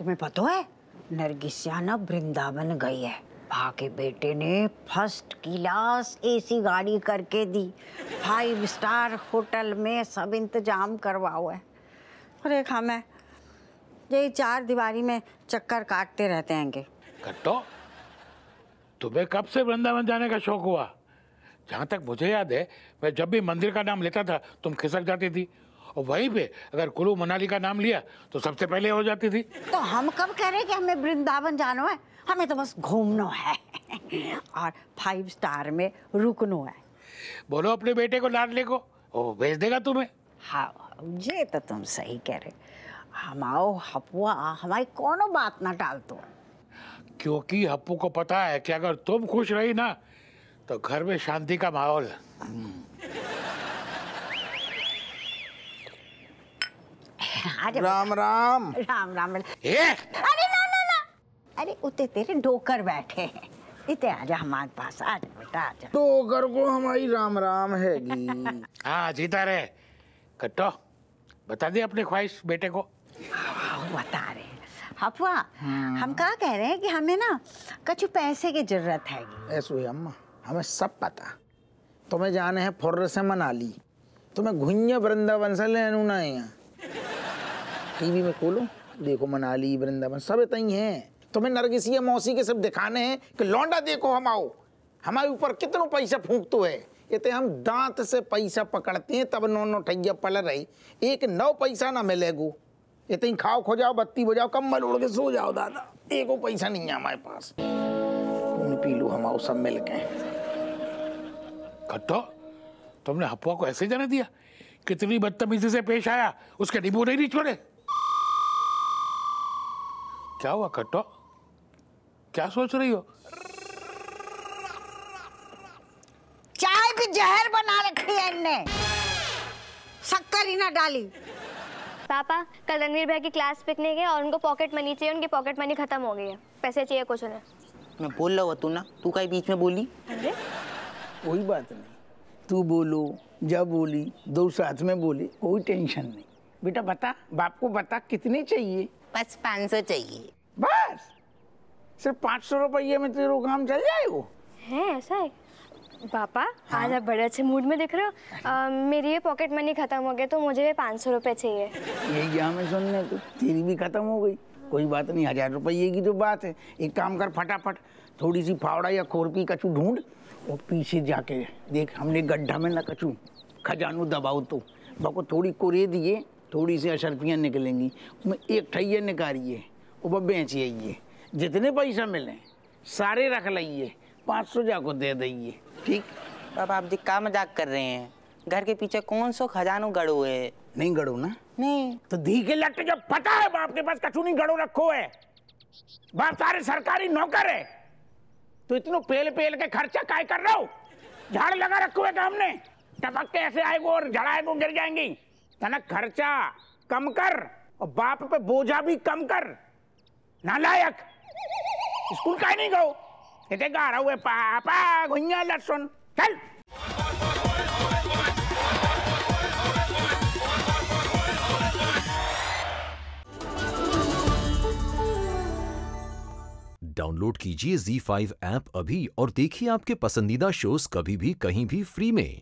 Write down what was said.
तुम्हें पता है नरगिस्याना वृंदावन गई है भा के बेटे ने फर्स्ट क्लास एसी गाड़ी करके दी फाइव स्टार होटल में सब इंतजाम करवा हुआ है और एक हम है यही चार दीवारी में चक्कर काटते रहते हैं कट्टो तुम्हें कब से वृंदावन जाने का शौक हुआ जहाँ तक मुझे याद है मैं जब भी मंदिर का नाम लेता था तुम खिसक जाती थी और वहीं पे अगर कुल्लू मनाली का नाम लिया तो सबसे पहले हो जाती थी तो हम कब कह रहे कि हमें वृंदावन जाना है हमें तो बस घूमना है और फाइव स्टार में रुकनो है बोलो अपने बेटे को लाडले को वो भेज देगा तुम्हें हाँ ये तो तुम सही कह रहे हम आओ हपुआ हमारी कोनो बात ना टाल तो क्योंकि हप्पू को पता है कि अगर तुम खुश रही ना तो घर में शांति का माहौल हम्म। राम राम राम राम ए? अरे ना ना ना अरे उते तेरे डोकर बैठे हैं इते आजा हमारे पास आजा बेटा आजा डोकर को हमारी राम राम हाँ, है हाँ जीता रे कट्टो बता दे अपने ख्वाहिश बेटे को हाँ, बता रहे हफवा हाँ। हम कहा कह रहे हैं कि हमें ना कछु पैसे की जरूरत है ऐसो ही अम्मा हमें सब पता तुम्हें जाने हैं फुर्र से मनाली तुम्हें घुइया वृंदावन से लेना है यहाँ टीवी में खोलो देखो मनाली वृंदावन सब इतना ही है तुम्हें नरगिसी नरगिसिया मौसी के सब दिखाने हैं कि लौंडा देखो हम आओ हमारे ऊपर कितनों पैसा फूकतो है कहते हम दांत से पैसा पकड़ते हैं तब नौ ठैया पल रही एक नौ पैसा ना मिले गो कहते तो खाओ खो जाओ बत्ती बजाओ कम्बल उड़ के सो जाओ दादा एको पैसा नहीं है हमारे पास खून पी लो हम आओ सब मिल के खट्टो तुमने हप्पा को ऐसे जाने दिया कितनी बदतमीजी से पेश आया उसके नींबू नहीं छोड़े क्या हुआ कट्टो क्या सोच रही हो चाय भी जहर बना रखी है इनने शक्कर ही ना डाली पापा कल रणवीर भाई की क्लास पिकने गए और उनको पॉकेट मनी चाहिए उनकी पॉकेट मनी खत्म हो गई है पैसे चाहिए कुछ उन्हें मैं बोल रहा हूँ तू ना तू कहीं बीच में बोली वही हाँ बात नहीं तू बोलो जब बोली दो साथ में बोली कोई टेंशन नहीं बेटा बता बाप को बता कितने चाहिए बस पाँच सौ चाहिए बस सिर्फ पाँच सौ रुपये में तेरे काम चल जाएगा है ऐसा है पापा हाँ? आज आप बड़े अच्छे मूड में दिख रहे हो आ, मेरी ये पॉकेट मनी खत्म हो गया तो मुझे भी पाँच सौ रुपये चाहिए यही क्या हमें सुनने को तेरी भी खत्म हो गई कोई बात नहीं हजार रुपये की तो बात है एक काम कर फटाफट थोड़ी सी फावड़ा या खोरपी कचू ढूंढ और पीछे जाके देख हमने गड्ढा में ना कचू खजानू दबाओ तो बाको थोड़ी कोरे दिए थोड़ी सी अशर्फियाँ निकलेंगी उसमें एक ठैया निकालिए वह बेच आइए जितने पैसा मिले सारे रख लाइए पाँच सौ जा को दे दइए ठीक बाबा आप दिक्का मजाक कर रहे हैं घर के पीछे कौन सो खजानो गड़ो है नहीं गड़ो ना नहीं तो धी के लट जब पता है बाप के पास कछु नहीं गड़ो रखो है बाप सारे सरकारी नौकर है तो इतनो पेल पेल के खर्चा काय कर रहे हो झाड़ लगा रखो है हमने टपक के ऐसे आएगो और झड़ाएगो गिर जाएंगी तना खर्चा कम कर और बाप पे बोझा भी कम कर नालायक स्कूल का नहीं गो इतने गा रहा हुए पापा घुइया लसन चल डाउनलोड कीजिए Z5 ऐप अभी और देखिए आपके पसंदीदा शोज कभी भी कहीं भी फ्री में